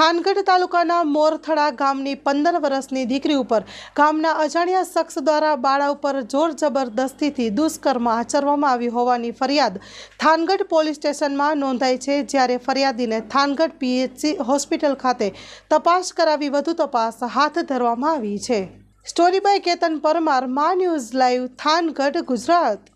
થાનગઢ તાલુકાના મોરથડા ગામની પંદર વર્ષની દીકરી ઉપર ગામના અજાણ્યા શખ્સ દ્વારા બાળા ઉપર જોર જબરદસ્તીથી દુષ્કર્મ આચરવામાં આવી હોવાની ફરિયાદ થાનગઢ પોલીસ સ્ટેશનમાં નોંધાઈ છે જ્યારે ફરિયાદીને થાનગઢ પીએચસી હોસ્પિટલ ખાતે તપાસ કરાવી વધુ તપાસ હાથ ધરવામાં આવી છે સ્ટોરી બાય કેતન પરમાર મા ન્યૂઝ લાઈવ થાનગઢ ગુજરાત